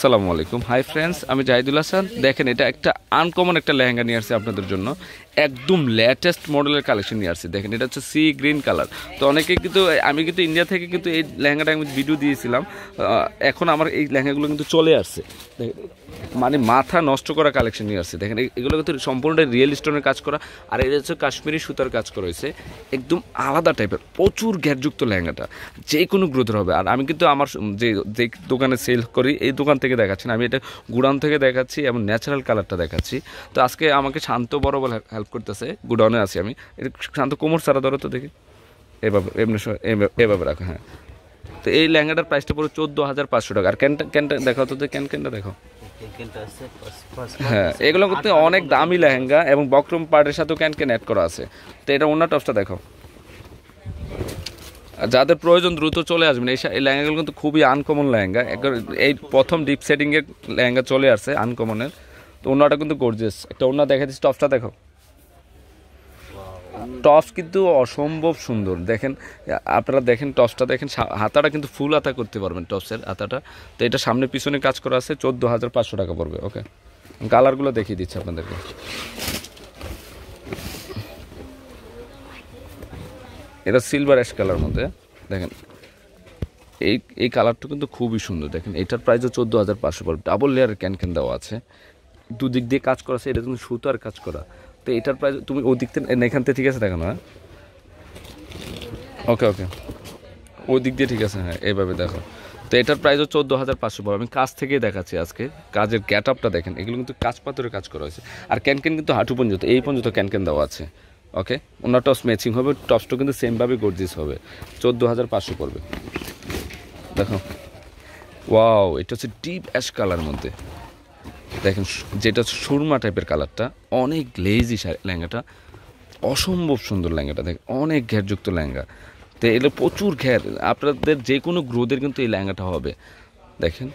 আসসালামু আলাইকুম hi friends আমি জাহিদুল হাসান দেখেন এটা একটা আনকমন একটা লেহেঙ্গা নিয়ে আসছে আপনাদের জন্য একদম লেটেস্ট মডেলের কালেকশন নিয়ে আসছে দেখেন এটা হচ্ছে সি গ্রিন কালার তো অনেকে কিন্তু আমি কিন্তু ইন্ডিয়া থেকে কিন্তু এই লেহেঙ্গাটা আমি ভিডিও দিয়েছিলাম এখন আমার এই লেহেঙ্গাগুলো কিন্তু চলে আসছে মানে মাথা নষ্ট করা কালেকশন নিয়ে আসছে দেখেন এগুলো কিন্তু সম্পূর্ণ রিয়েল স্টোনের কাজ করা আর এটা হচ্ছে কাশ্মীরি সুতার কাজ করা হয়েছে একদম আলাদা টাইপের প্রচুর গ্যারযুক্ত লেহেঙ্গাটা যে কোনো গ্রোথের হবে আর আমি কিন্তু আমার যে যে দোকানে সেল করি এই দোকান থেকে থেকে দেখাচ্ছি না আমি এটা গুডাউন থেকে দেখাচ্ছি এবং ন্যাচারাল কালারটা দেখাচ্ছি তো আজকে আমাকে শান্ত বড় বলে হেল্প করতেছে গুডাউনে আছি আমি এটা শান্ত কোমর সারা ধরো তো দেখি এভাবে এমনি এভাবে রাখো হ্যাঁ তো এই ল্যাঙ্গাটার প্রাইসটা পুরো চোদ্দো হাজার পাঁচশো টাকা আর ক্যানটা ক্যানটা দেখাও তো ক্যান ক্যানটা দেখো হ্যাঁ এগুলো করতে অনেক দামি লেহেঙ্গা এবং বক্রম পার্টের সাথেও ক্যান ক্যান অ্যাড করা আছে তো এটা অন্য টপসটা দেখো যাদের প্রয়োজন দ্রুত চলে আসবেন এই লেহেঙ্গাগুলো কিন্তু খুবই আনকমন লেহেঙ্গা এই প্রথম ডিপ সেটিংয়ের লেহেঙ্গা চলে আসছে আনকমনের তো ওনাটা কিন্তু গর্জেস একটা ওনা দেখা দিচ্ছি টপসটা দেখো টপস কিন্তু অসম্ভব সুন্দর দেখেন আপনারা দেখেন টপসটা দেখেন হাতাটা কিন্তু ফুল হাতা করতে পারবেন টপসের হাতাটা তো এটা সামনে পিছনে কাজ করা আছে চোদ্দো হাজার পাঁচশো টাকা পড়বে ওকে কালারগুলো দেখিয়ে দিচ্ছি আপনাদেরকে এটা সিলভার অ্যাশ কালার মধ্যে দেখেন এই এই কালারটা কিন্তু খুবই সুন্দর দেখেন এটার প্রাইসও চোদ্দো হাজার পাঁচশো পড়বে ডাবল লেয়ারের ক্যান ক্যান দেওয়া আছে দুদিক দিয়ে কাজ করা আছে এটা কিন্তু সুতার কাজ করা তো এটার প্রাইস তুমি ওই দিক থেকে এখান থেকে ঠিক আছে দেখো হ্যাঁ ওকে ওকে ওই দিক দিয়ে ঠিক আছে হ্যাঁ এইভাবে দেখো তো এটার প্রাইসও চোদ্দো হাজার পাঁচশো পড়বে আমি কাজ থেকেই দেখাচ্ছি আজকে কাজের গ্যাট আপটা দেখেন এগুলো কিন্তু কাজ পাথরের কাজ করা হয়েছে আর ক্যানকেন কিন্তু হাঁটু পর্যন্ত এই পর্যন্ত ক্যানকেন দেওয়া আছে ওকে ওনার টপস ম্যাচিং হবে টপসটা কিন্তু সেমভাবে গর্জিস হবে চোদ্দো হাজার পাঁচশো পড়বে দেখো ওয়াও এটা হচ্ছে ডিপ অ্যাশ কালার মধ্যে দেখেন যেটা সুরমা টাইপের কালারটা অনেক লেজি ল্যাঙ্গাটা অসম্ভব সুন্দর ল্যাঙ্গাটা দেখেন অনেক ঘ্যারযুক্ত ল্যাঙ্গা তো এলে প্রচুর ঘ্যার আপনাদের যে কোনো গ্রোদের কিন্তু এই ল্যাঙ্গাটা হবে দেখেন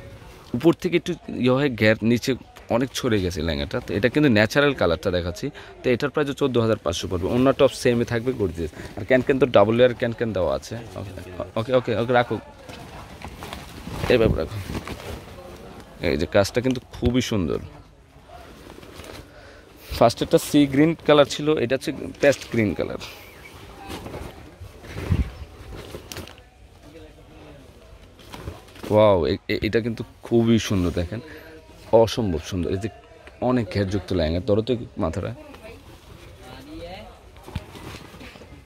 উপর থেকে একটু ইয়ে হয় ঘ্যার নিচে অনেক ছড়ে গেছে ল্যাঙ্গাটা তো এটা কিন্তু ন্যাচারাল কালারটা দেখাচ্ছি তো এটার প্রাইস চোদ্দো হাজার পাঁচশো পড়বে অন্য টপ সেমে থাকবে গর্জিয়াস আর ক্যান ক্যান তো ডাবল ইয়ার ক্যান ক্যান দেওয়া আছে ওকে ওকে ওকে রাখুক এর ব্যাপার রাখুক এই যে কাজটা কিন্তু খুবই সুন্দর ফার্স্ট একটা সি গ্রিন কালার ছিল এটা হচ্ছে পেস্ট গ্রিন কালার ওয়াও এটা কিন্তু খুবই সুন্দর দেখেন অসম্ভব সুন্দর এই যে অনেক ঘেরযুক্ত ল্যাঙ্গা তোর তো মাথাটা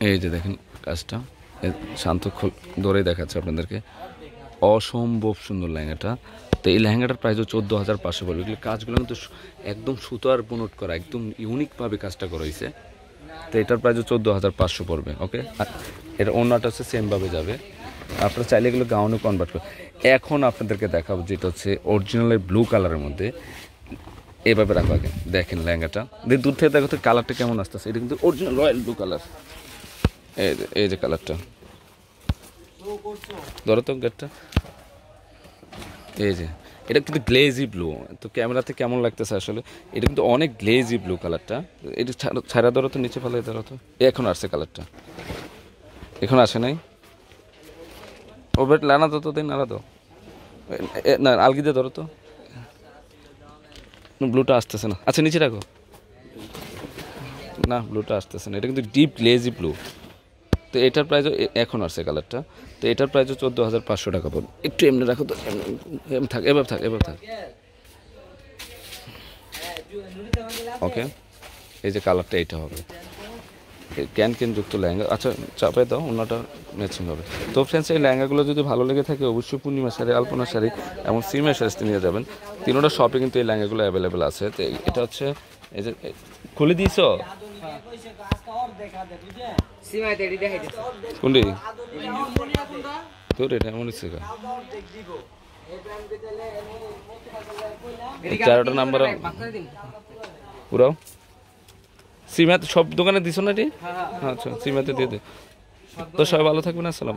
এই যে দেখেন কাজটা শান্ত ধরেই দেখাচ্ছে আপনাদেরকে অসম্ভব সুন্দর লেহেঙ্গাটা তো এই লেহেঙ্গাটার প্রাইস হচ্ছে চোদ্দো হাজার পাঁচশো পড়বে এগুলো কাজগুলো কিন্তু একদম সুতো আর বুনট করা একদম ইউনিকভাবে কাজটা করা হয়েছে তো এটার প্রাইস চোদ্দো হাজার পাঁচশো পড়বে ওকে আর এটা অন্যটা হচ্ছে সেমভাবে যাবে আপনারা চাইলে এগুলো গাউনে কনভার্ট করুন এখন আপনাদেরকে দেখাবো যেটা হচ্ছে অরিজিনালের ব্লু কালারের মধ্যে এভাবে রাখো আগে দেখেন লেহেঙ্গাটা দিয়ে দূর থেকে দেখো তো কালারটা কেমন আসতেছে এটা কিন্তু অরিজিনাল রয়্যাল ব্লু কালার এই এই যে কালারটা ধরো তো গেটটা এই যে এটা কিন্তু গ্লেজি ব্লু তো ক্যামেরাতে কেমন লাগতেছে আসলে এটা কিন্তু অনেক গ্লেজি ব্লু কালারটা এটা ছাড়া ধরো তো নিচে ফেলে ধরো তো এখন আসছে কালারটা এখন আসে নাই ఓ బెట్ లానా తో దీన్ని అలా తో আলগিতে ধরো তো ব্লুটা আসতেছে না আচ্ছা নিচে রাখো না ব্লুটা আসতেছে না এটা কিন্তু ডিপ লেজি ব্লু তো এটার প্রাইজও এখন আসছে কালারটা তো এটার প্রাইজও চোদ্দো হাজার পাঁচশো টাকা পড়বে একটু এমনি রাখো তো থাক এবার থাক এবার থাক ওকে এই যে কালারটা এটা হবে ক্যান যুক্ত ল্যাঙ্গা আচ্ছা চাপে দাও ওনাটা ম্যাচিং হবে তো ফ্রেন্ডস এই ল্যাঙ্গাগুলো যদি ভালো লেগে থাকে অবশ্যই পূর্ণিমা শাড়ি আলপনা শাড়ি এবং সিমের শাড়িতে নিয়ে যাবেন তিনোটা শপে কিন্তু এই ল্যাঙ্গাগুলো অ্যাভেলেবেল আছে তো এটা হচ্ছে এই যে খুলে দিয়েছ কোনটি তোর এটা এমন শেখা চারোটা নাম্বার পুরাও সিমাতে সব দোকানে দিছো না এটি হ্যাঁ, হ্যাঁ। আচ্ছা সিমাতে দিয়ে দে তো সবাই ভালো থাকবেন আসসালাম